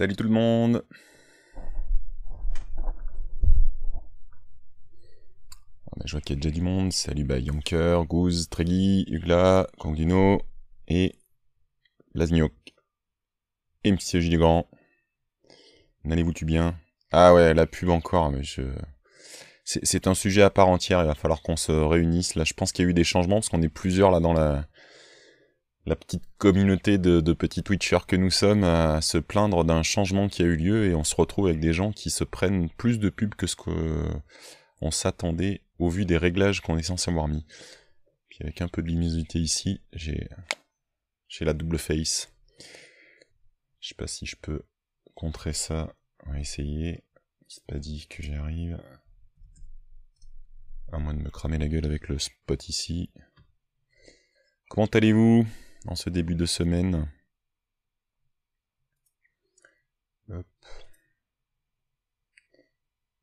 Salut tout le monde ah, je vois qu'il y a déjà du monde. Salut bah, Yonker, Goose, Tregui, Hugla, Kongdino et Lasniok. Et Monsieur Gilles N'allez-vous-tu bien Ah ouais, la pub encore, mais je... C'est un sujet à part entière, il va falloir qu'on se réunisse. Là, je pense qu'il y a eu des changements, parce qu'on est plusieurs là dans la, la petite communauté de, petits Twitchers que nous sommes à se plaindre d'un changement qui a eu lieu et on se retrouve avec des gens qui se prennent plus de pubs que ce qu'on s'attendait au vu des réglages qu'on est censé avoir mis. Puis avec un peu de luminosité ici, j'ai la double face. Je sais pas si je peux contrer ça. On va essayer. C'est pas dit que j'y arrive. À moins de me cramer la gueule avec le spot ici. Comment allez-vous dans ce début de semaine.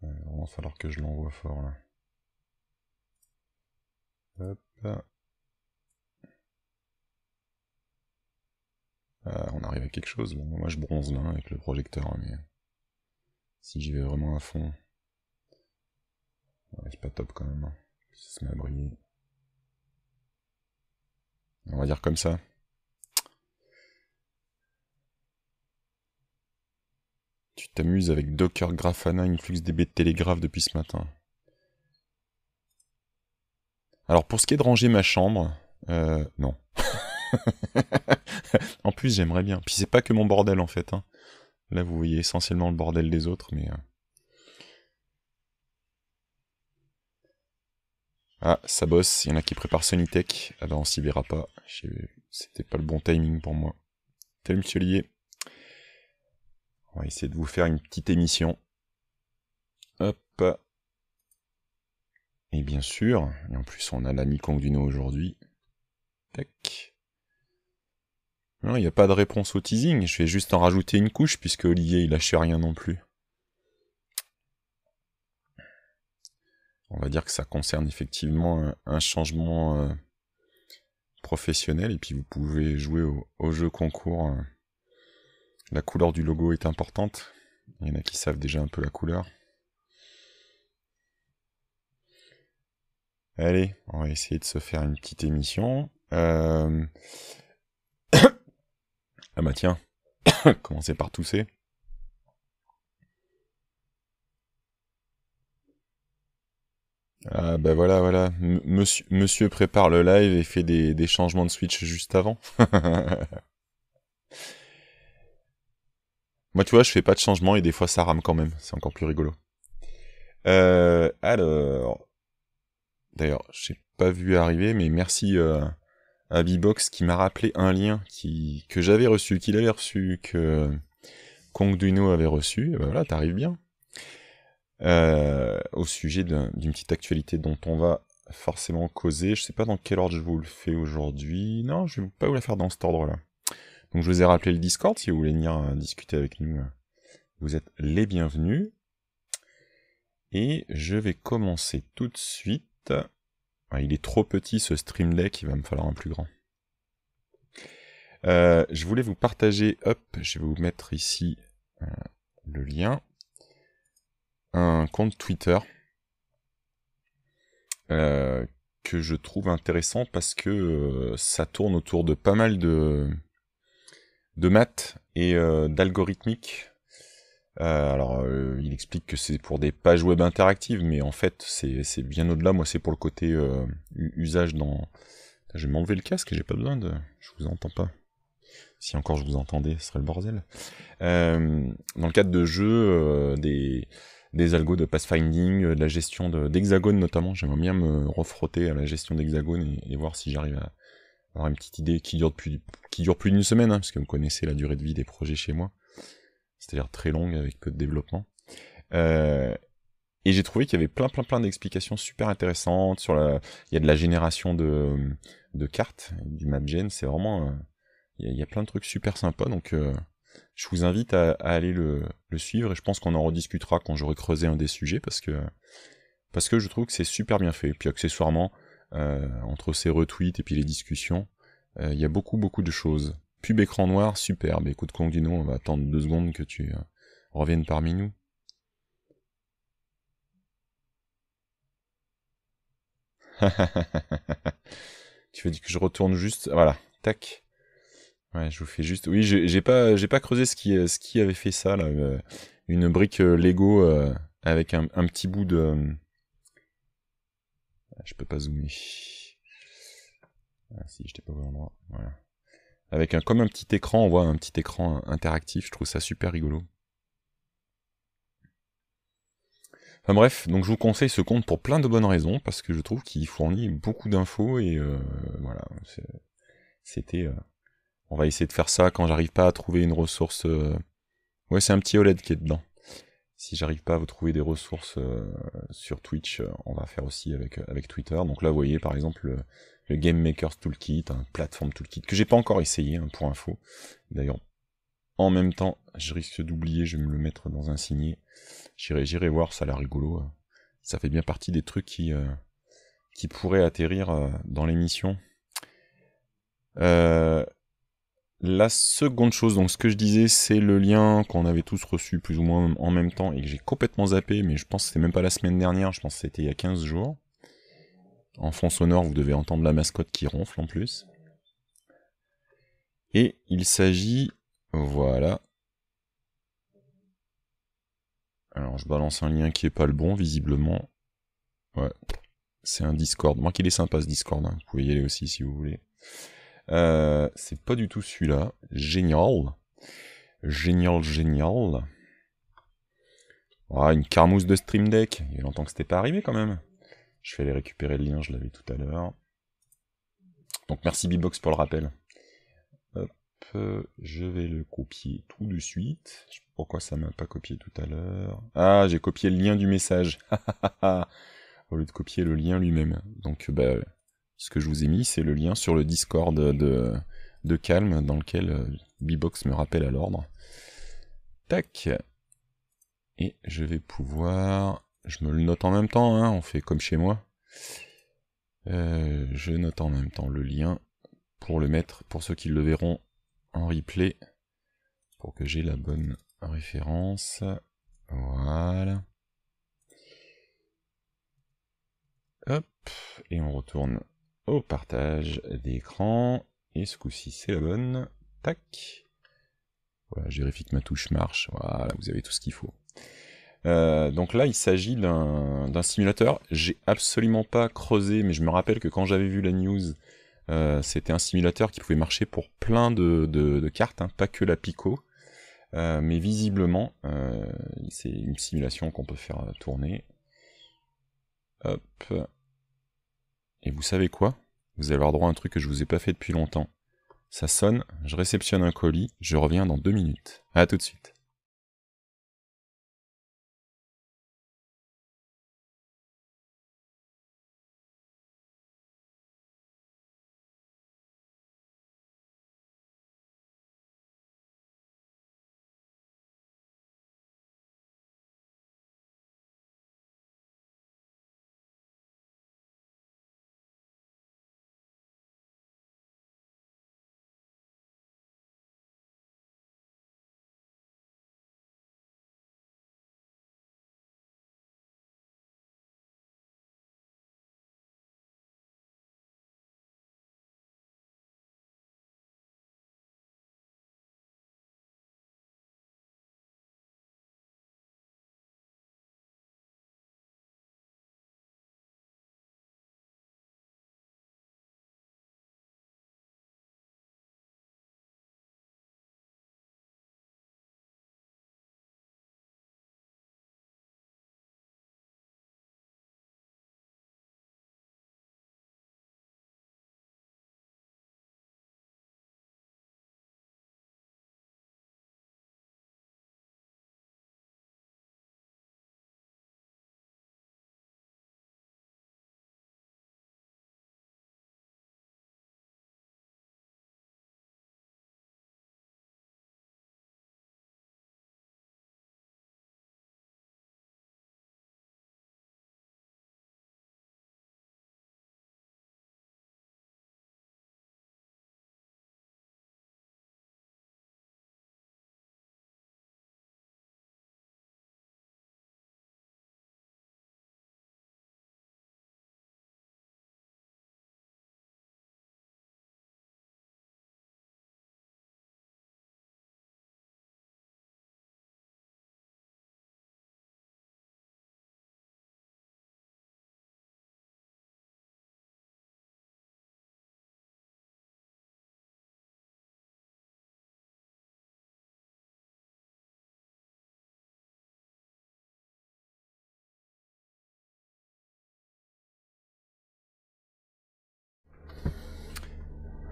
il va falloir que je l'envoie fort là. Ah, on arrive à quelque chose. moi je bronze là avec le projecteur, hein, mais si j'y vais vraiment à fond, c'est pas top quand même. Hein. Ça se met à briller. On va dire comme ça. Tu t'amuses avec Docker, Grafana, InfluxDB, Telegraph depuis ce matin. Alors pour ce qui est de ranger ma chambre, euh, non. en plus j'aimerais bien. Puis c'est pas que mon bordel en fait. Hein. Là vous voyez essentiellement le bordel des autres, mais... Euh, Ah, ça bosse, il y en a qui préparent Sonitech. Ah ben on s'y verra pas. C'était pas le bon timing pour moi. Salut monsieur On va essayer de vous faire une petite émission. Hop. Et bien sûr, et en plus on a la Nikon du aujourd'hui. Tac. Non, il n'y a pas de réponse au teasing. Je vais juste en rajouter une couche puisque Olivier il lâche rien non plus. on va dire que ça concerne effectivement un, changement euh, professionnel et puis vous pouvez jouer au, jeu concours. Euh. la couleur du logo est importante. Il y en a qui savent déjà un peu la couleur. Allez, on va essayer de se faire une petite émission. Euh, ah bah tiens, commencez par tousser. Ah ben voilà, voilà. monsieur, monsieur, prépare le live et fait des, changements de Switch juste avant. Moi, tu vois, je fais pas de changement et des fois ça rame quand même. C'est encore plus rigolo. Euh, alors, d'ailleurs, j'ai pas vu arriver, mais merci euh, à Bbox qui m'a rappelé un lien qui que j'avais reçu, qu'il avait reçu, que Kongduino avait reçu. Et ben voilà, t'arrives bien. Euh, au sujet d'une petite actualité dont on va forcément causer. Je sais pas dans quel ordre je vous le fais aujourd'hui. Non, je vais pas vous la faire dans cet ordre-là. Donc je vous ai rappelé le Discord, si vous voulez venir euh, discuter avec nous, euh, vous êtes les bienvenus. Et je vais commencer tout de suite. Ah, il est trop petit ce stream deck, il va me falloir un plus grand. je voulais vous partager, hop, je vais vous mettre ici le lien un compte Twitter euh, que je trouve intéressant parce que euh, ça tourne autour de pas mal de, de maths et euh, d'algorithmique. Euh, alors, il explique que c'est pour des pages web interactives, mais en fait, c'est bien au-delà. Moi, c'est pour le côté usage dans. Je vais m'enlever le casque, j'ai pas besoin de. Je vous entends pas. Si encore je vous entendais, ce serait le bordel. dans le cadre de jeux, des des algos de pathfinding, euh, de la gestion d'hexagone notamment. J'aimerais bien me refrotter à la gestion d'hexagone et, voir si j'arrive à avoir une petite idée qui dure, plus, qui dure plus d'une semaine, hein, parce que vous connaissez la durée de vie des projets chez moi. C'est-à-dire très longue avec peu de développement. Euh, et j'ai trouvé qu'il y avait plein plein plein d'explications super intéressantes sur la. Il y a de la génération de, cartes, du MapGen, c'est vraiment. Euh, il, y a, plein de trucs super sympas, donc je vous invite à, aller le, suivre et je pense qu'on en rediscutera quand j'aurai creusé un des sujets parce que, parce que je trouve que c'est super bien fait. Puis accessoirement, euh, entre ces retweets et puis les discussions, euh, il y a beaucoup beaucoup de choses. Pub écran noir, superbe. Écoute Conguino, on va attendre deux secondes que tu euh, reviennes parmi nous. tu veux dire que je retourne juste. Voilà, tac. Ouais, je vous fais juste. Oui, j'ai pas, j'ai pas creusé ce qui, euh, ce qui avait fait ça là. Euh, une brique euh, Lego avec un, petit bout de. Je peux pas zoomer. Ah si, j'étais pas au bon endroit. Voilà. Avec un, comme un petit écran, on voit un petit écran interactif. Je trouve ça super rigolo. Enfin bref, donc je vous conseille ce compte pour plein de bonnes raisons parce que je trouve qu'il fournit beaucoup d'infos et voilà. C'était on va essayer de faire ça quand j'arrive pas à trouver une ressource. Euh, ouais, c'est un petit OLED qui est dedans. Si j'arrive pas à vous trouver des ressources euh, sur Twitch, euh, on va faire aussi avec, avec Twitter. Donc là, vous voyez par exemple le, Game Maker's Toolkit, un platform toolkit que j'ai pas encore essayé Un hein, pour info. D'ailleurs, en même temps, je risque d'oublier, je vais me le mettre dans un signé. J'irai, j'irai voir, ça a l'air rigolo. Ça fait bien partie des trucs qui, qui pourraient atterrir dans l'émission. Euh, la seconde chose, donc ce que je disais, c'est le lien qu'on avait tous reçu plus ou moins en même temps et que j'ai complètement zappé, mais je pense que c'était même pas la semaine dernière, je pense que c'était il y a 15 jours. En fond sonore, vous devez entendre la mascotte qui ronfle en plus. Et il s'agit, voilà. Alors je balance un lien qui est pas le bon visiblement. Ouais, c'est un Discord. Moi qui est sympa ce Discord, hein. vous pouvez y aller aussi si vous voulez. Euh, c'est pas du tout celui-là. Génial. Génial, génial. Ah, une carmousse de Stream Deck. Il y a longtemps que c'était pas arrivé quand même. Je vais aller récupérer le lien, je l'avais tout à l'heure. Donc merci Bibox pour le rappel. Hop, euh, je vais le copier tout de suite. Pourquoi ça m'a pas copié tout à l'heure Ah, j'ai copié le lien du message. Au lieu de copier le lien lui-même. Donc bah ce que je vous ai mis, c'est le lien sur le Discord de, de Calme, dans lequel euh, Bbox me rappelle à l'ordre. Tac. Et je vais pouvoir... Je me le note en même temps, hein, on fait comme chez moi. Euh, je note en même temps le lien pour le mettre, pour ceux qui le verront en replay, pour que j'ai la bonne référence. Voilà. Hop, et on retourne au partage d'écran. Et ce coup-ci, c'est la bonne. Tac. Voilà, je vérifie que ma touche marche. Voilà, vous avez tout ce qu'il faut. Euh, donc là, il s'agit d'un simulateur. J'ai absolument pas creusé, mais je me rappelle que quand j'avais vu la news, euh, c'était un simulateur qui pouvait marcher pour plein de, cartes, hein, pas que la Pico. Euh, mais visiblement, c'est une simulation qu'on peut faire tourner. Hop. Et vous savez quoi Vous allez avoir droit à un truc que je vous ai pas fait depuis longtemps. Ça sonne, je réceptionne un colis, je reviens dans deux minutes. A tout de suite.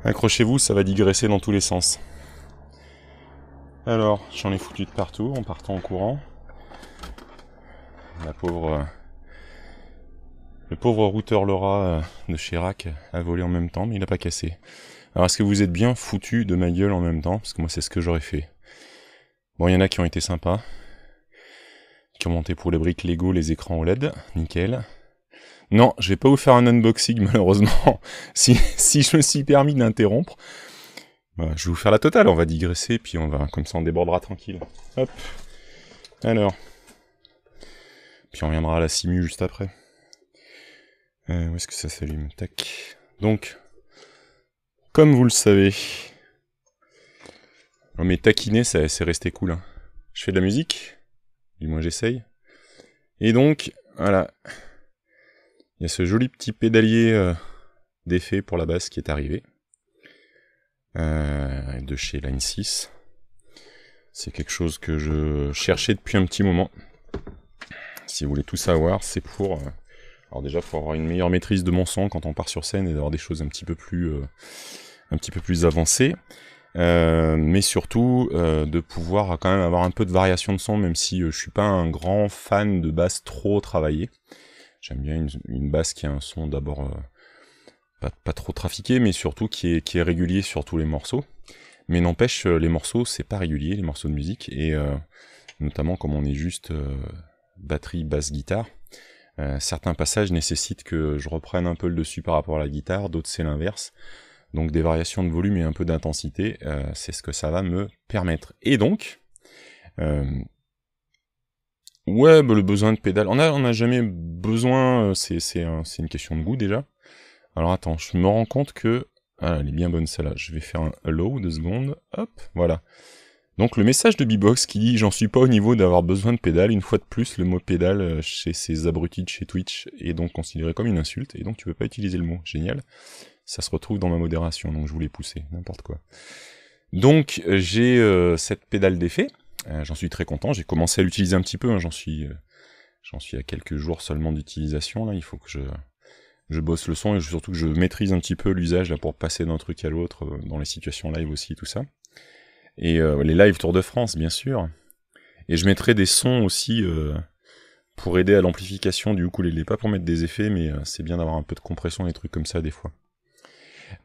Accrochez-vous, ça va digresser dans tous les sens. Alors, j'en ai foutu de partout en partant en courant. La pauvre. Euh, le pauvre routeur Laura euh, de Chirac a volé en même temps, mais il n'a pas cassé. Alors est-ce que vous êtes bien foutu de ma gueule en même temps Parce que moi c'est ce que j'aurais fait. Bon, il y en a qui ont été sympas. Qui ont monté pour les briques Lego les écrans OLED, nickel. Non, je vais pas vous faire un unboxing malheureusement. si, si je me suis permis d'interrompre, bah, je vais vous faire la totale. On va digresser puis on va comme ça on débordera tranquille. Hop. Alors. Puis on reviendra à la simu juste après. Euh, où est-ce que ça s'allume Tac. Donc, comme vous le savez, On oh, mais taquiner, c'est resté cool. Hein. Je fais de la musique, du moins j'essaye. Et donc, voilà, il y a ce joli petit pédalier euh, d'effet pour la basse qui est arrivé. Euh, de chez Line 6. C'est quelque chose que je cherchais depuis un petit moment. Si vous voulez tout savoir, c'est pour... Euh, alors déjà, pour avoir une meilleure maîtrise de mon son quand on part sur scène et d'avoir des choses un petit peu plus, un petit peu plus avancées. mais surtout de pouvoir quand même avoir un peu de variation de son, même si je je suis pas un grand fan de basse trop travaillée. J'aime bien une, basse qui a un son d'abord euh, pas, trop trafiqué, mais surtout qui est, qui est, régulier sur tous les morceaux. Mais n'empêche, euh, les morceaux, c'est pas régulier, les morceaux de musique, et euh, notamment comme on est juste batterie, basse, guitare, certains passages nécessitent que je reprenne un peu le dessus par rapport à la guitare, d'autres c'est l'inverse. Donc des variations de volume et un peu d'intensité, c'est ce que ça va me permettre. Et donc, Ouais, bah, le besoin de pédale. On a, on a jamais besoin. Euh, c'est, c'est, c'est une question de goût déjà. Alors attends, je me rends compte que ah, elle est bien bonne celle-là. Je vais faire un hello de secondes. Hop, voilà. Donc le message de bibox qui dit j'en suis pas au niveau d'avoir besoin de pédale. Une fois de plus, le mot pédale euh, chez ces abrutis de chez Twitch est donc considéré comme une insulte et donc tu peux pas utiliser le mot. Génial. Ça se retrouve dans ma modération, donc je voulais pousser, n'importe quoi. Donc euh, j'ai cette pédale d'effet euh, j'en suis très content. J'ai commencé à l'utiliser un petit peu. Hein. J'en suis, euh, j'en suis à quelques jours seulement d'utilisation. Là, il faut que je, je bosse le son et surtout que je maîtrise un petit peu l'usage là pour passer d'un truc à l'autre euh, dans les situations live aussi, tout ça. Et les lives Tour de France, bien sûr. Et je mettrai des sons aussi pour aider à l'amplification du ukulélé. Pas pour mettre des effets, mais c'est bien d'avoir un peu de compression des trucs comme ça des fois.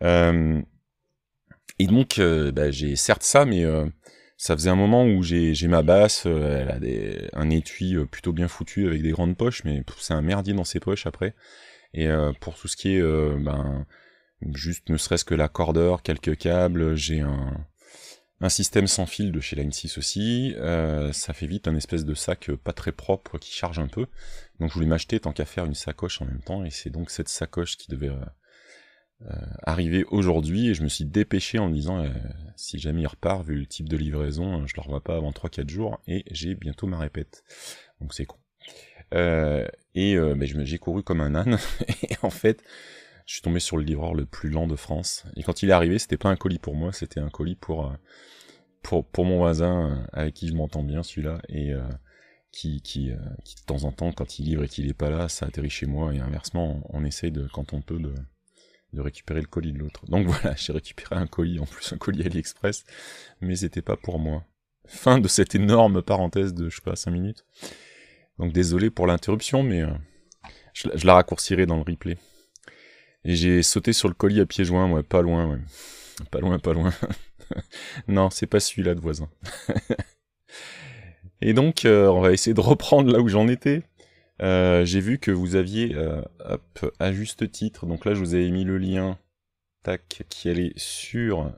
et donc, bah, j'ai certes ça, mais ça faisait un moment où j'ai ma basse, euh, elle a un étui euh, plutôt bien foutu avec des grandes poches, mais c'est un merdier dans ses poches après. Et euh, pour tout ce qui est, ben, juste ne serait-ce que la cordeur, quelques câbles, j'ai un, système sans fil de chez Line 6 aussi. ça fait vite un espèce de sac pas très propre qui charge un peu. Donc je voulais m'acheter tant qu'à faire une sacoche en même temps, et c'est donc cette sacoche qui devait euh, arrivé aujourd'hui et je me suis dépêché en me disant euh, si jamais il repart vu le type de livraison euh, je le revois pas avant 3-4 jours et j'ai bientôt ma répète donc c'est con euh, et bah, j'ai couru comme un âne et en fait je suis tombé sur le livreur le plus lent de France et quand il est arrivé c'était pas un colis pour moi c'était un colis pour pour pour mon voisin avec qui je m'entends bien celui-là et qui, qui, qui de temps en temps, quand il livre et qu'il est pas là, ça atterrit chez moi et inversement, on, on essaye de, quand on peut, de, de récupérer le colis de l'autre. Donc voilà, j'ai récupéré un colis, en plus un colis AliExpress, mais c'était pas pour moi. Fin de cette énorme parenthèse de, je sais pas, 5 minutes. Donc désolé pour l'interruption, mais euh, je, la raccourcirai dans le replay. Et j'ai sauté sur le colis à pied joint, pas loin, ouais. Pas loin, pas loin. non, c'est pas celui-là de voisin. Et donc, euh, on va essayer de reprendre là où j'en étais. Euh, j'ai vu que vous aviez, euh, à juste titre, donc là je vous avais mis le lien, qui allait sur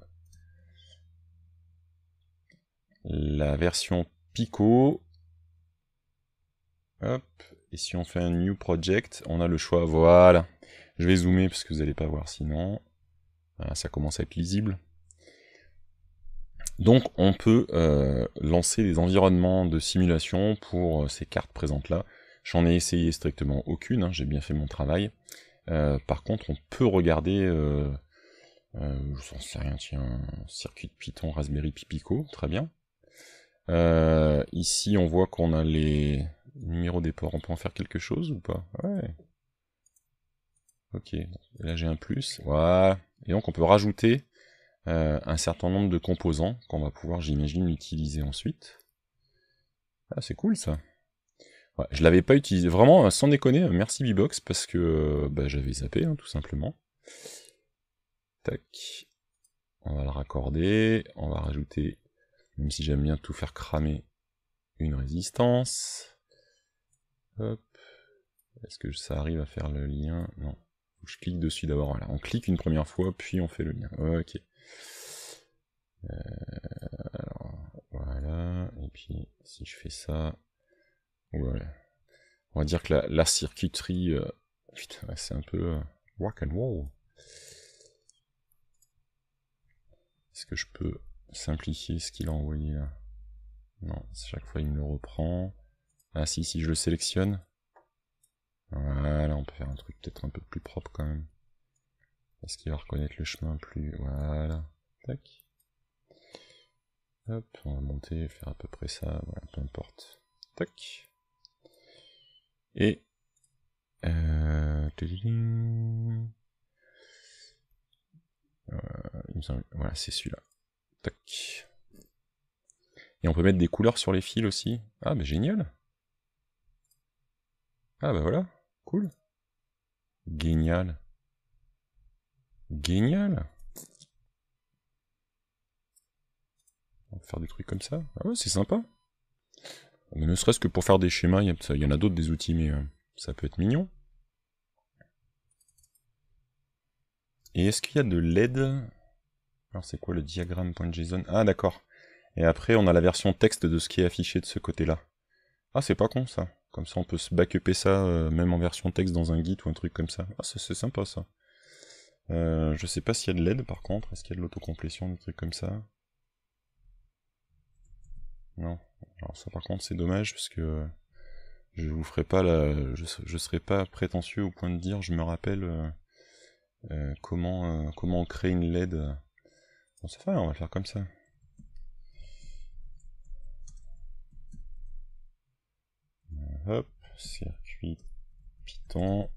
la version Pico. et si on fait un new project, on a le choix, voilà. Je vais zoomer parce que vous n'allez pas voir sinon. ça commence à être lisible. Donc on peut euh, lancer des environnements de simulation pour ces cartes présentes là. J'en ai essayé strictement aucune, hein, j'ai bien fait mon travail. Euh, par contre, on peut regarder, euh, euh je ne sais rien, tiens, circuit de Python, Raspberry Pi très bien. Euh, ici, on voit qu'on a les numéros des ports. On peut en faire quelque chose ou pas Ouais. Ok, là j'ai un plus. Voilà. Et donc on peut rajouter un certain nombre de composants qu'on va pouvoir, j'imagine, utiliser ensuite. Ah, c'est cool ça je l'avais pas utilisé. Vraiment, euh, sans déconner, euh, merci Bbox parce que euh, bah, j'avais zappé, hein, tout simplement. Tac. On va le raccorder. On va rajouter, même si j'aime bien tout faire cramer, une résistance. Hop. Est-ce que ça arrive à faire le lien Non. je clique dessus d'abord. Voilà. On clique une première fois, puis on fait le lien. Ok. voilà. Et puis, si je fais ça, voilà. On va dire que la, la circuiterie, euh, putain, c'est un peu euh, rock and roll. Est-ce que je peux simplifier ce qu'il a envoyé là Non, chaque fois il me le reprend. Ah si, si je le sélectionne. Voilà, on peut faire un truc peut-être un peu plus propre quand même. Est-ce qu'il va reconnaître le chemin plus... Voilà. Tac. Hop, on va monter, faire à peu près ça, voilà, peu importe. Tac. Et... Euh, euh, voilà, c'est celui-là. Tac. Et on peut mettre des couleurs sur les fils aussi. Ah, mais génial Ah, bah voilà, cool. Génial. Génial On peut faire des trucs comme ça. Ah ouais, c'est sympa ne serait-ce que pour faire des schémas, il y, en a d'autres des outils, mais euh, ça peut être mignon. Et est-ce qu'il y a de l'aide Alors c'est quoi le diagramme.json Ah d'accord. Et après on a la version texte de ce qui est affiché de ce côté-là. Ah c'est pas con ça. Comme ça on peut se backuper ça euh, même en version texte dans un git ou un truc comme ça. Ah c'est sympa ça. Euh, je sais pas s'il y a de l'aide par contre. Est-ce qu'il y a de l'autocomplétion, des trucs comme ça non. Alors ça par contre c'est dommage parce que je vous ferai pas la... je, serai pas prétentieux au point de dire je me rappelle euh, euh, comment euh, comment on crée une LED. Bon ça va, on va faire comme ça. Hop, circuit Python.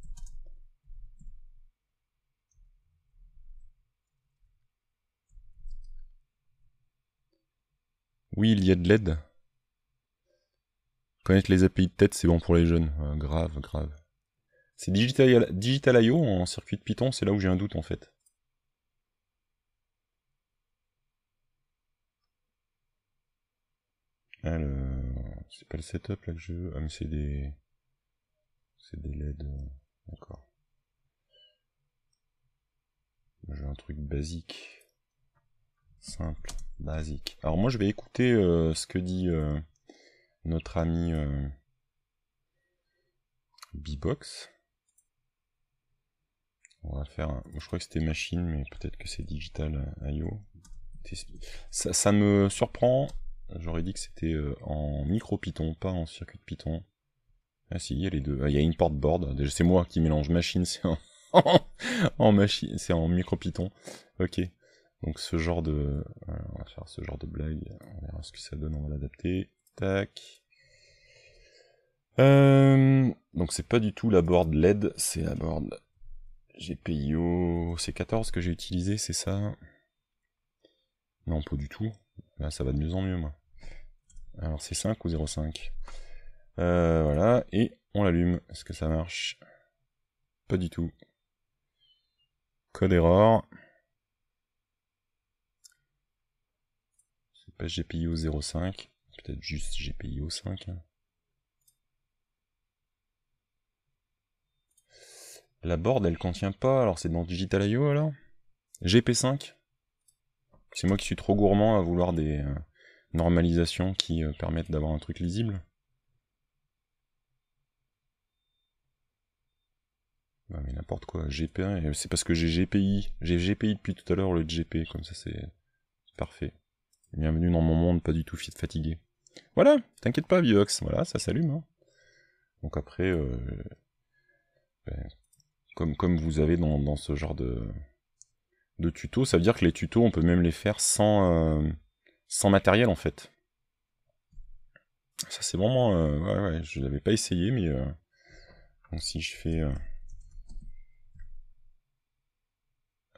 Oui, il y a de l'aide. Connaître les API de tête, c'est bon pour les jeunes. Euh, grave, grave. C'est Digital.io Digital en circuit de Python, c'est là où j'ai un doute en fait. Alors, ah, c'est pas le setup là que je veux. Ah, mais c'est des. C'est des LED. Euh, d'accord. J'ai un truc basique. Simple. Basique. Alors moi je vais écouter euh, ce que dit euh, notre ami euh, Bbox. On va faire. je crois que c'était machine, mais peut-être que c'est digital euh, IO. Ça, me surprend. J'aurais dit que c'était en micro Python, pas en circuit Python. Ah si, il y a les deux. Ah, il y a une porte board. C'est moi qui mélange machine, c'est en machine, c'est en micro Python. Ok. Donc ce genre de... Euh, on va faire ce genre de blague, on verra ce que ça donne, on va l'adapter. Tac. Euh... donc c'est pas du tout la board LED, c'est la board GPIO C14 que j'ai utilisé, c'est ça Non, pas du tout. Là, ça va de mieux en mieux, moi. Alors, c'est 5 ou 0,5 euh, Voilà, et on l'allume. Est-ce que ça marche Pas du tout. Code erreur. pas GPIO 05, peut-être juste GPIO 5. Hein. La board, elle contient pas, alors c'est dans Digital IO alors GP5 C'est moi qui suis trop gourmand à vouloir des euh, normalisations qui euh, permettent d'avoir un truc lisible. mais n'importe quoi, GP1, c'est parce que j'ai GPI, j'ai GPI depuis tout à l'heure le GP, comme ça c'est parfait. Bienvenue dans mon monde, pas du tout fatigué. Voilà, t'inquiète pas, Biox, voilà, ça s'allume. Hein. Donc après, euh, ben, comme, comme vous avez dans, ce genre de, de tutos, ça veut dire que les tutos, on peut même les faire sans, euh, sans matériel en fait. Ça c'est vraiment... Euh, ouais, ouais, je l'avais pas essayé, mais... si je fais...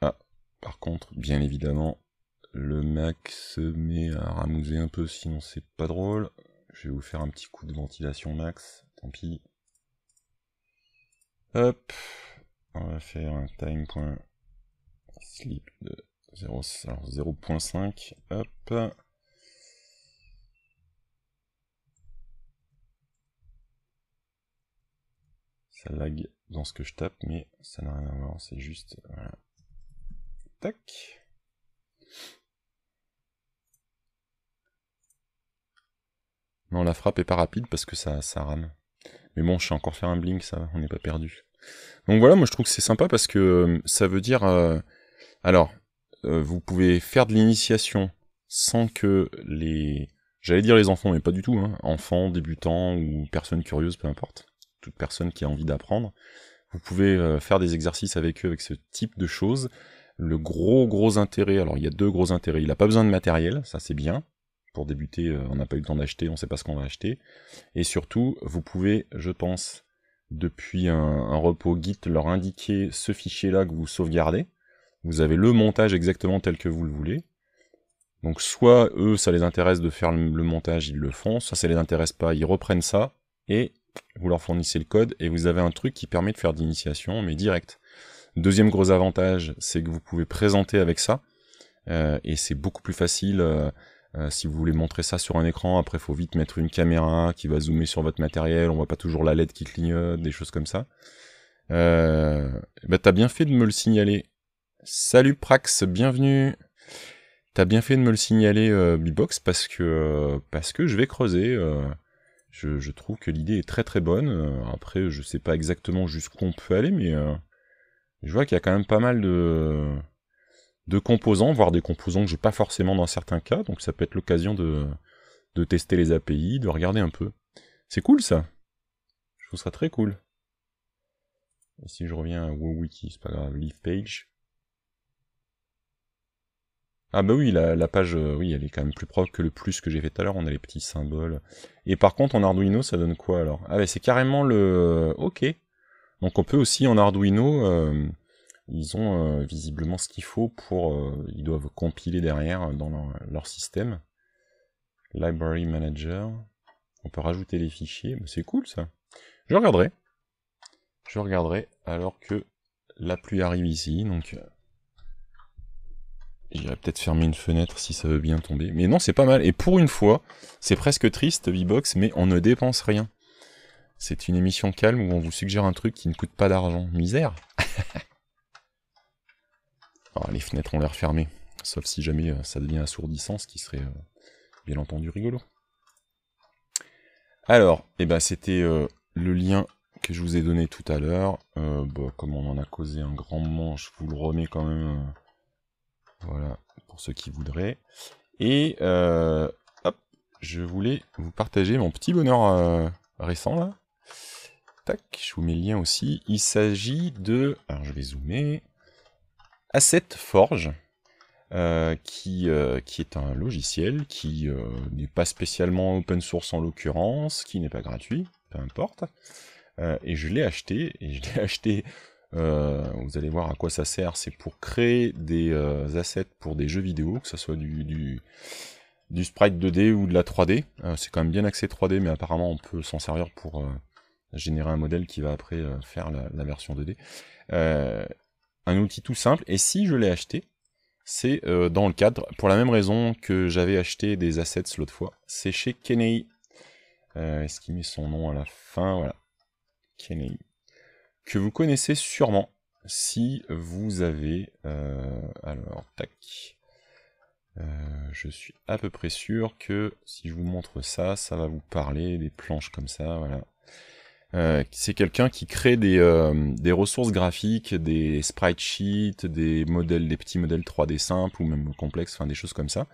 Ah, par contre, bien évidemment, le Mac se met à ramouser un peu, sinon c'est pas drôle. Je vais vous faire un petit coup de ventilation max, tant pis. Hop, on va faire un time.sleep de 0.5. Hop. Ça lag dans ce que je tape, mais ça n'a rien à voir, c'est juste... Voilà. Tac. Non, la frappe est pas rapide parce que ça, ça rame. Mais bon, je sais encore faire un blink, ça va, on n'est pas perdu. Donc voilà, moi je trouve que c'est sympa parce que euh, ça veut dire... Euh, alors, euh, vous pouvez faire de l'initiation sans que les... J'allais dire les enfants, mais pas du tout. Hein, enfants, débutants ou personnes curieuses, peu importe. Toute personne qui a envie d'apprendre. Vous pouvez faire des exercices avec eux, avec ce type de choses. Le gros, gros intérêt, alors il y a deux gros intérêts. Il n'a pas besoin de matériel, ça c'est bien pour débuter, euh, on n'a pas eu le temps d'acheter, on sait pas ce qu'on va acheter. Et surtout, vous pouvez, je pense, depuis un, repos Git, leur indiquer ce fichier-là que vous sauvegardez. Vous avez le montage exactement tel que vous le voulez. Donc soit eux, ça les intéresse de faire le, montage, ils le font. Soit ça les intéresse pas, ils reprennent ça. Et vous leur fournissez le code et vous avez un truc qui permet de faire d'initiation, mais direct. Deuxième gros avantage, c'est que vous pouvez présenter avec ça. Euh, et c'est beaucoup plus facile. Euh, euh, si vous voulez montrer ça sur un écran, après faut vite mettre une caméra qui va zoomer sur votre matériel, on voit pas toujours la LED qui clignote, des choses comme ça. Euh, bah t'as bien fait de me le signaler. Salut Prax, bienvenue. T'as bien fait de me le signaler euh, parce que euh, parce que je vais creuser. Euh, je, je, trouve que l'idée est très très bonne. après, je sais pas exactement jusqu'où on peut aller, mais je vois qu'il y a quand même pas mal de de composants, voire des composants que j'ai pas forcément dans certains cas, donc ça peut être l'occasion de, de tester les API, de regarder un peu. C'est cool ça Je trouve ça très cool. Et si je reviens à WoWiki, c'est pas grave, Leaf Page. Ah bah oui, la, la page, euh, oui, elle est quand même plus propre que le plus que j'ai fait tout à l'heure, on a les petits symboles. Et par contre, en Arduino, ça donne quoi alors Ah bah c'est carrément le... Euh, ok. Donc on peut aussi en Arduino... Euh, ils ont euh, visiblement ce qu'il faut pour... Euh, ils doivent compiler derrière euh, dans leur, système. Library Manager. On peut rajouter les fichiers, c'est cool ça. Je regarderai. Je regarderai alors que la pluie arrive ici, donc j'irai peut-être fermer une fenêtre si ça veut bien tomber. Mais non, c'est pas mal. Et pour une fois, c'est presque triste, V-Box, mais on ne dépense rien. C'est une émission calme où on vous suggère un truc qui ne coûte pas d'argent. Misère les fenêtres ont l'air fermées, sauf si jamais euh, ça devient assourdissant, ce qui serait euh, bien entendu rigolo. Alors, eh ben, c'était euh, le lien que je vous ai donné tout à l'heure. Bah, comme on en a causé un grand moment, je vous le remets quand même. voilà, pour ceux qui voudraient. Et hop, je voulais vous partager mon petit bonheur récent là. Tac, je vous mets le lien aussi. Il s'agit de... Alors je vais zoomer. Asset Forge, euh, qui, euh, qui, est un logiciel qui euh, n'est pas spécialement open source en l'occurrence, qui n'est pas gratuit, peu importe. et je l'ai acheté, et je l'ai acheté, vous allez voir à quoi ça sert, c'est pour créer des assets pour des jeux vidéo, que ce soit du, du, sprite 2D ou de la 3D. c'est quand même bien axé 3D, mais apparemment on peut s'en servir pour générer un modèle qui va après faire la, la version 2D un outil tout simple, et si je l'ai acheté, c'est euh, dans le cadre, pour la même raison que j'avais acheté des assets l'autre fois, c'est chez Kenei. Euh, est-ce qu'il met son nom à la fin Voilà. kenney Que vous connaissez sûrement si vous avez... Euh, alors, tac. je suis à peu près sûr que si je vous montre ça, ça va vous parler des planches comme ça, voilà. Euh, c'est quelqu'un qui crée euh, des, ressources graphiques, des sprite sheets, des modèles, des petits modèles 3D simples ou même complexes, enfin des choses comme ça.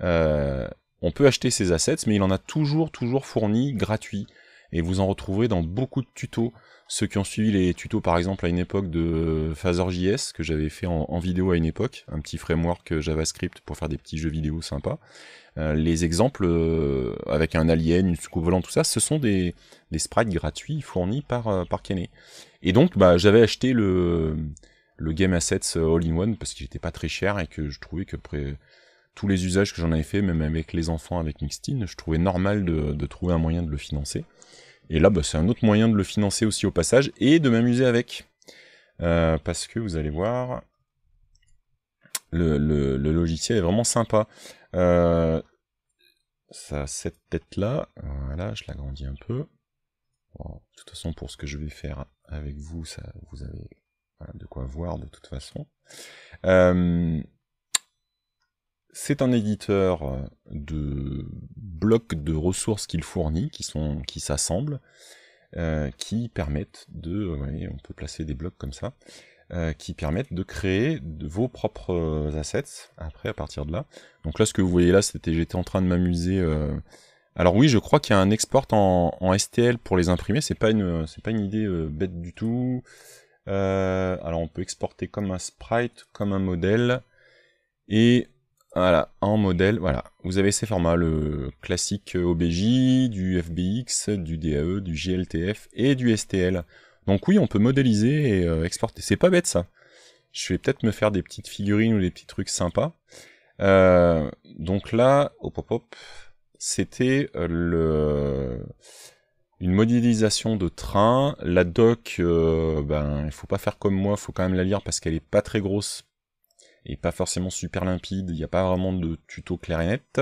Euh, on peut acheter ses assets, mais il en a toujours, toujours fourni gratuit. Et vous en retrouverez dans beaucoup de tutos. Ceux qui ont suivi les tutos par exemple à une époque de PhaserJS que j'avais fait en, vidéo à une époque, un petit framework euh, JavaScript pour faire des petits jeux vidéo sympas. Euh, les exemples euh, avec un alien, une soucoupe volante, tout ça, ce sont des, sprites gratuits fournis par, Kenney. Et donc bah, j'avais acheté le, Game Assets All-in-One parce qu'il n'était pas très cher et que je trouvais que tous les usages que j'en avais fait, même avec les enfants, avec Mixtine, je trouvais normal de trouver un moyen de le financer. Et là, bah, c'est un autre moyen de le financer aussi au passage et de m'amuser avec. Euh, parce que vous allez voir, le, logiciel est vraiment sympa. Euh, ça cette tête-là. Voilà, je l'agrandis un peu. de toute façon, pour ce que je vais faire avec vous, ça, vous avez de quoi voir de toute façon. Euh, c'est un éditeur euh, de blocs de ressources qu'il fournit, qui sont qui s'assemblent, euh, qui permettent de, euh, on peut placer des blocs comme ça, qui permettent de créer vos propres assets après à partir de là. Donc là, ce que vous voyez là, c'était j'étais en train de m'amuser. Alors oui, je crois qu'il y a un export en, STL pour les imprimer. C'est pas une c'est pas une idée bête du tout. alors on peut exporter comme un sprite, comme un modèle. Et voilà, en modèle, voilà. Vous avez ces formats, le classique OBJ, du FBX, du DAE, du GLTF et du STL. Donc oui, on peut modéliser et euh, exporter. C'est pas bête ça. Je vais peut-être me faire des petites figurines ou des petits trucs sympas. Euh, donc là, hop hop hop, c'était euh, le une modélisation de train. La doc, ben, il faut pas faire comme moi, il faut quand même la lire parce qu'elle est pas très grosse et pas forcément super limpide, il n'y a pas vraiment de tuto clair et net.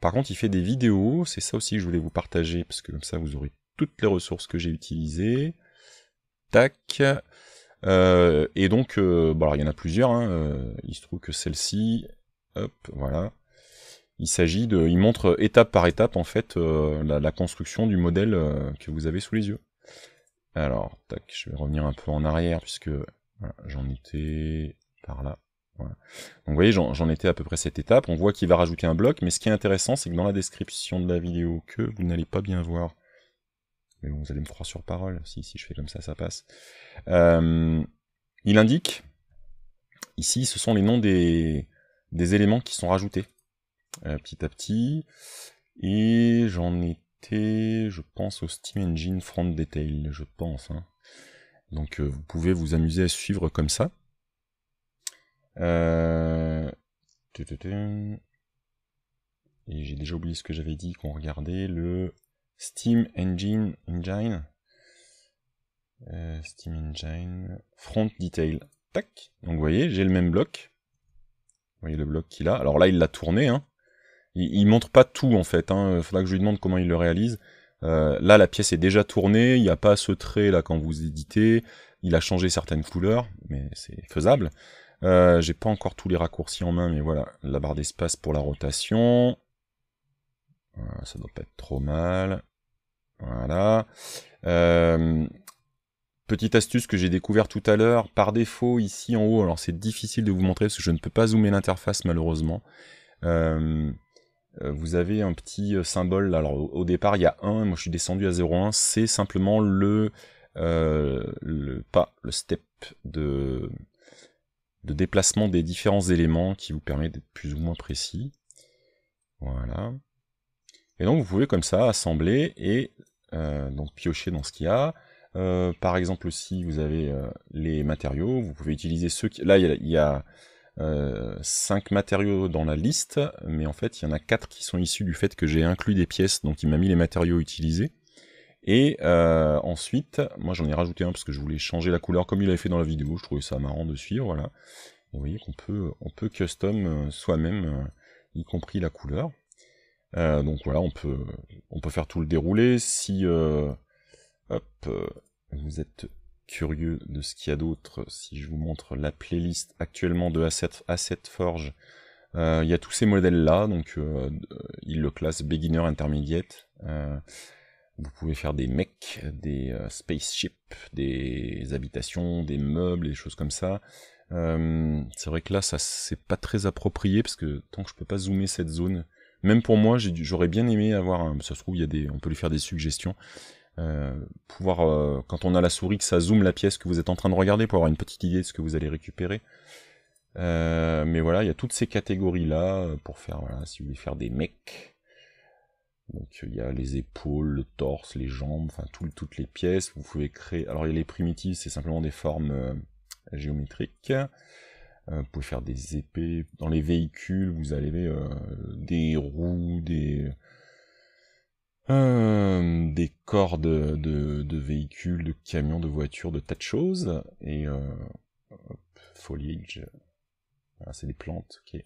Par contre, il fait des vidéos, c'est ça aussi que je voulais vous partager, parce que comme ça, vous aurez toutes les ressources que j'ai utilisées. Tac. Euh, et donc, voilà, euh, bah il y en a plusieurs. Hein. Euh, il se trouve que celle-ci, hop, voilà. Il s'agit de, il montre étape par étape en fait la, construction du modèle que vous avez sous les yeux. Alors, tac, je vais revenir un peu en arrière puisque j'en étais par là. Donc vous voyez, j'en étais à peu près cette étape. On voit qu'il va rajouter un bloc, mais ce qui est intéressant, c'est que dans la description de la vidéo que vous n'allez pas bien voir, mais bon, vous allez me croire sur parole, si, si je fais comme ça, ça passe. Euh, il indique, ici, ce sont les noms des, des éléments qui sont rajoutés, euh, petit à petit. Et j'en étais, je pense, au Steam Engine Front Detail, je pense. Hein. Donc euh, vous pouvez vous amuser à suivre comme ça. Euh, Et j'ai déjà oublié ce que j'avais dit qu'on regardait le Steam Engine Engine. Euh, Steam Engine Front Detail. Tac. Donc vous voyez, j'ai le même bloc. Vous voyez le bloc qu'il a. Alors là, il l'a tourné. Hein. Il, montre pas tout en fait. Hein. il Faudra que je lui demande comment il le réalise. Euh, là, la pièce est déjà tournée. Il n'y a pas ce trait là quand vous éditez. Il a changé certaines couleurs, mais c'est faisable. Euh, J'ai pas encore tous les raccourcis en main, mais voilà, la barre d'espace pour la rotation. Euh, ça doit pas être trop mal. Voilà. Euh, petite astuce que j'ai découvert tout à l'heure, par défaut ici en haut, alors c'est difficile de vous montrer parce que je ne peux pas zoomer l'interface malheureusement. Euh, vous avez un petit symbole, alors au départ il y a 1, moi je suis descendu à 0,1, c'est simplement le, le pas, le step de, de déplacement des différents éléments qui vous permet d'être plus ou moins précis. Voilà. Et donc vous pouvez comme ça assembler et euh, donc piocher dans ce qu'il y a. Euh, par exemple aussi vous avez euh, les matériaux, vous pouvez utiliser ceux qui... Là il y a, 5 matériaux dans la liste, mais en fait il y en a 4 qui sont issus du fait que j'ai inclus des pièces, donc il m'a mis les matériaux utilisés. Et euh, ensuite, moi j'en ai rajouté un parce que je voulais changer la couleur comme il avait fait dans la vidéo, je trouvais ça marrant de suivre, voilà. vous voyez qu'on peut, on peut custom euh, soi-même, euh, y compris la couleur. donc voilà, on peut, on peut faire tout le déroulé. Si vous êtes curieux de ce qu'il y a d'autre, si je vous montre la playlist actuellement de Asset, Forge, il y a tous ces modèles là, donc il le classe beginner intermediate. Vous pouvez faire des mecs, des euh, spaceships, des habitations, des meubles, des choses comme ça. Euh, c'est vrai que là, ça c'est pas très approprié parce que tant que je peux pas zoomer cette zone, même pour moi, j'aurais bien aimé avoir. Un, ça se trouve, il y a des, on peut lui faire des suggestions. Euh, pouvoir, quand on a la souris, que ça zoome la pièce que vous êtes en train de regarder pour avoir une petite idée de ce que vous allez récupérer. mais voilà, il y a toutes ces catégories là pour faire. Voilà, si vous voulez faire des mecs, donc il y a les épaules, le torse, les jambes, enfin toutes les pièces. Vous pouvez créer. Alors il y a les primitives, c'est simplement des formes euh, géométriques. Euh, vous pouvez faire des épées. Dans les véhicules, vous avez euh, des roues, des des cordes de, véhicules, de camions, de voitures, de tas de choses. Et foliage. Voilà, c'est des plantes. Ok.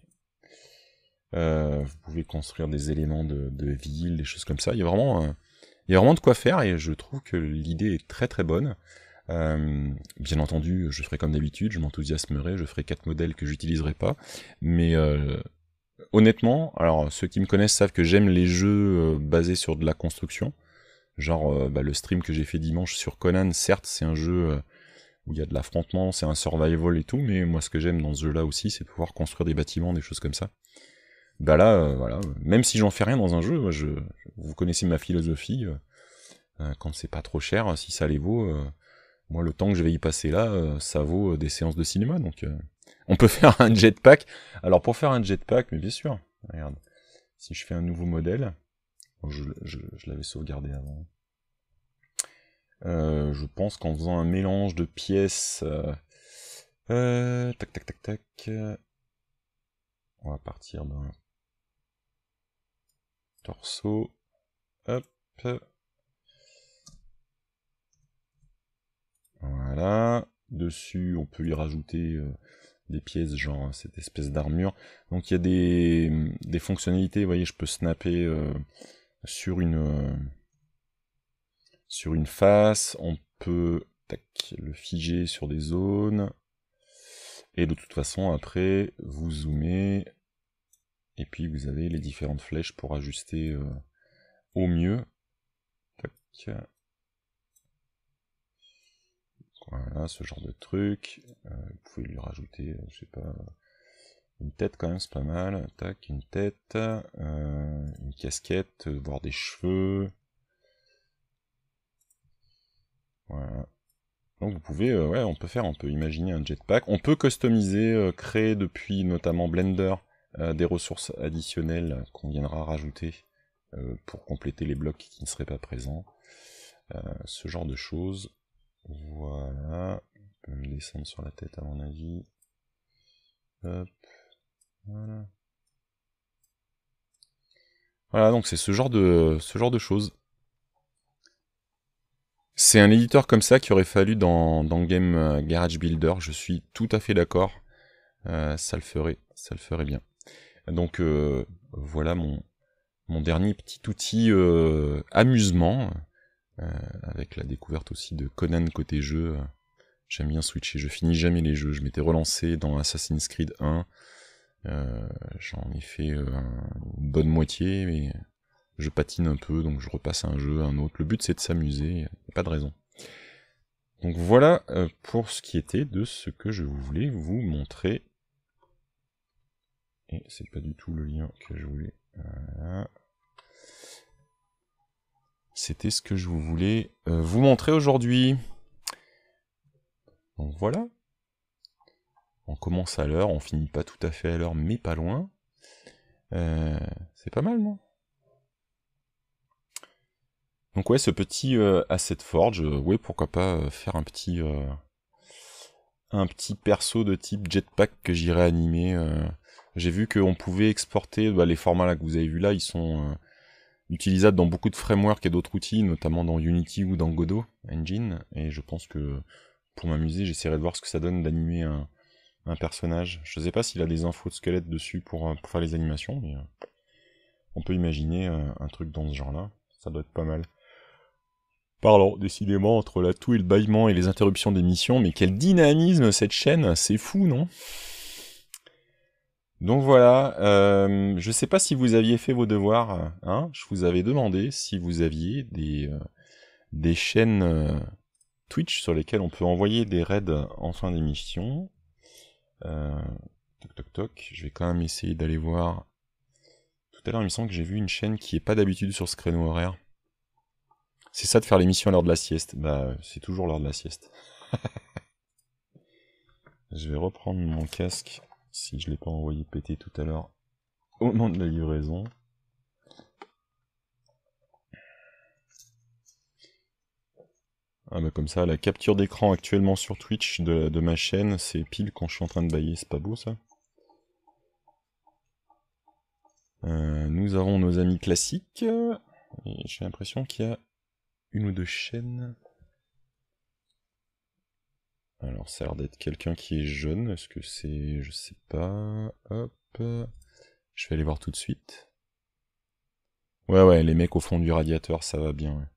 Euh, vous pouvez construire des éléments de, ville, des choses comme ça. Il y a vraiment, euh, vraiment de quoi faire et je trouve que l'idée est très très bonne. Euh, bien entendu, je ferai comme d'habitude, je m'enthousiasmerai, je ferai quatre modèles que j'utiliserai pas, mais honnêtement, alors ceux qui me connaissent savent que j'aime les jeux basés sur de la construction. Genre bah, le stream que j'ai fait dimanche sur Conan, certes, c'est un jeu où il y a de l'affrontement, c'est un survival et tout, mais moi ce que j'aime dans ce jeu-là aussi, c'est pouvoir construire des bâtiments, des choses comme ça bah là, euh, voilà, même si j'en fais rien dans un jeu, je, vous connaissez ma philosophie, euh, euh, quand c'est pas trop cher, si ça les vaut, moi le temps que je vais y passer là, ça vaut des séances de cinéma, donc on peut faire un jetpack. Alors pour faire un jetpack, mais bien sûr, regarde, si je fais un nouveau modèle, je, l'avais sauvegardé avant, je pense qu'en faisant un mélange de pièces, tac tac tac tac, on va partir dans... Torso. Voilà. Dessus, on peut y rajouter euh, des pièces, genre euh, cette espèce d'armure. Donc il y a des, mm, des, fonctionnalités, vous voyez, je peux snapper euh, sur une sur une face, on peut le figer sur des zones. Et de toute façon, après, vous zoomez, et puis vous avez les différentes flèches pour ajuster euh, au mieux. Voilà, ce genre de truc. Euh, vous pouvez lui rajouter, euh, je sais pas, une tête quand même, c'est pas mal. Tac, une tête, une casquette, voire des cheveux. Voilà. Donc vous pouvez, ouais, on peut faire, on peut imaginer un jetpack. On peut customiser, créer depuis notamment Blender euh, des ressources additionnelles qu'on viendra rajouter euh, pour compléter les blocs qui ne seraient pas présents. Euh, ce genre de choses. Voilà. On peut me descendre sur la tête à mon avis. Hop. Voilà. Voilà, donc c'est ce genre de ce genre de choses. C'est un éditeur comme ça qu'il aurait fallu dans, game Garage Builder, je suis tout à fait d'accord. ça le ferait, ça le ferait bien. Donc euh, voilà mon, mon dernier petit outil euh, amusement, euh, avec la découverte aussi de Conan côté jeu. J'aime bien switcher, je finis jamais les jeux. Je m'étais relancé dans Assassin's Creed 1. J'en ai fait une bonne moitié, mais je patine un peu, donc je repasse un jeu, à un autre. Le but c'est de s'amuser, pas de raison. Donc voilà pour ce qui était de ce que je voulais vous montrer et c'est pas du tout le lien que je voulais. Voilà. C'était ce que je voulais euh, vous montrer aujourd'hui. Donc voilà. On commence à l'heure, on finit pas tout à fait à l'heure, mais pas loin. Euh, c'est pas mal, non Donc ouais, ce petit euh, Asset Forge, ouais, pourquoi pas faire un petit... un petit perso de type jetpack que j'irai animer j'ai vu qu'on pouvait exporter bah, les formats là, que vous avez vus là, ils sont euh, utilisables dans beaucoup de frameworks et d'autres outils, notamment dans Unity ou dans Godot Engine. Et je pense que pour m'amuser, j'essaierai de voir ce que ça donne d'animer un, personnage. Je sais pas s'il a des infos de squelette dessus pour, euh, faire les animations, mais euh, on peut imaginer un truc dans ce genre-là. Ça doit être pas mal. Parlons décidément, entre la toux et le bâillement et les interruptions d'émission, mais quel dynamisme cette chaîne, c'est fou, non donc voilà, euh, je ne sais pas si vous aviez fait vos devoirs. Hein. je vous avais demandé si vous aviez des, euh, des chaînes euh, Twitch sur lesquelles on peut envoyer des raids en fin d'émission. toc toc toc, je vais quand même essayer d'aller voir. Tout à l'heure, il me semble que j'ai vu une chaîne qui n'est pas d'habitude sur ce créneau horaire. C'est ça de faire l'émission à l'heure de la sieste. Bah, c'est toujours l'heure de la sieste. je vais reprendre mon casque si je l'ai pas envoyé péter tout à l'heure au nom de la livraison. Ah bah comme ça, la capture d'écran actuellement sur Twitch de, ma chaîne, c'est pile quand je suis en train de bailler, c'est pas beau ça euh, Nous avons nos amis classiques, j'ai l'impression qu'il y a une ou deux chaînes alors, ça a l'air d'être quelqu'un qui est jeune. Est-ce que c'est. Je sais pas. Hop. Je vais aller voir tout de suite. Ouais, ouais, les mecs au fond du radiateur, ça va bien.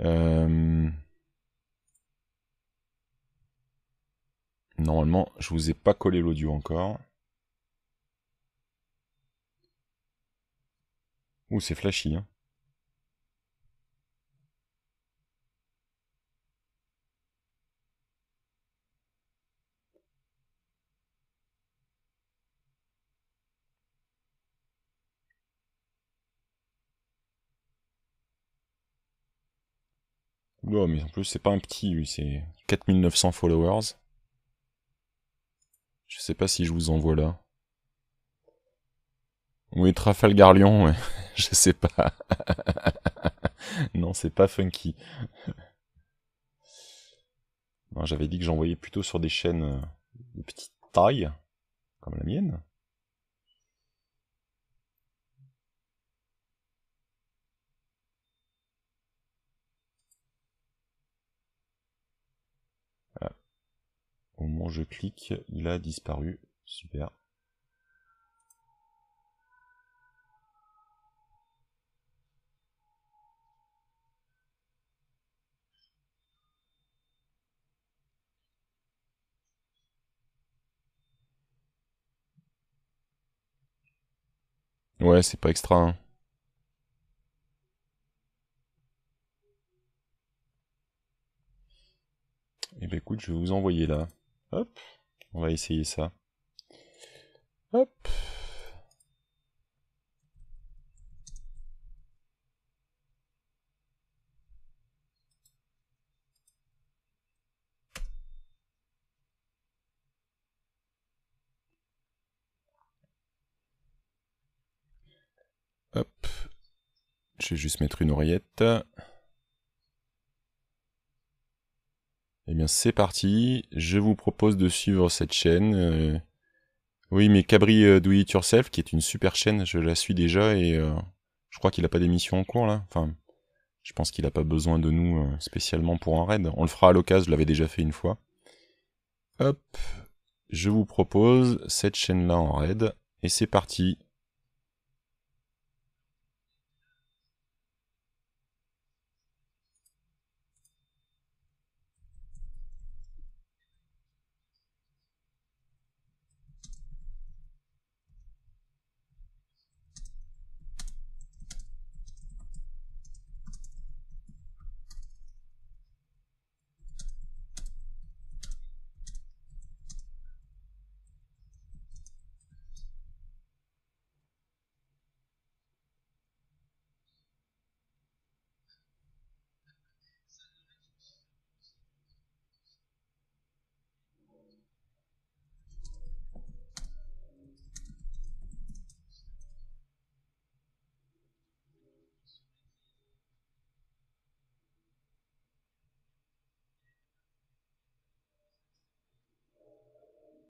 Euh, normalement, je vous ai pas collé l'audio encore. Ouh, c'est flashy, hein. Non, mais en plus, c'est pas un petit, c'est 4900 followers. Je sais pas si je vous envoie là. Oui, Trafalgar Lyon, je sais pas. non, c'est pas funky. J'avais dit que j'envoyais plutôt sur des chaînes euh, de petite taille, comme la mienne. Au moment où je clique, il a disparu. Super. Ouais, c'est pas extra. Et hein. Eh bien écoute, je vais vous envoyer là. Hop, on va essayer ça. Hop. Hop. Je vais juste mettre une oreillette. Eh bien c'est parti, je vous propose de suivre cette chaîne. Euh, oui mais Cabri euh, Do It Yourself, qui est une super chaîne, je la suis déjà et euh, je crois qu'il n'a pas d'émission en cours là. Enfin, je pense qu'il n'a pas besoin de nous spécialement pour un raid. On le fera à l'occasion, je l'avais déjà fait une fois. Hop, je vous propose cette chaîne là en raid et c'est parti.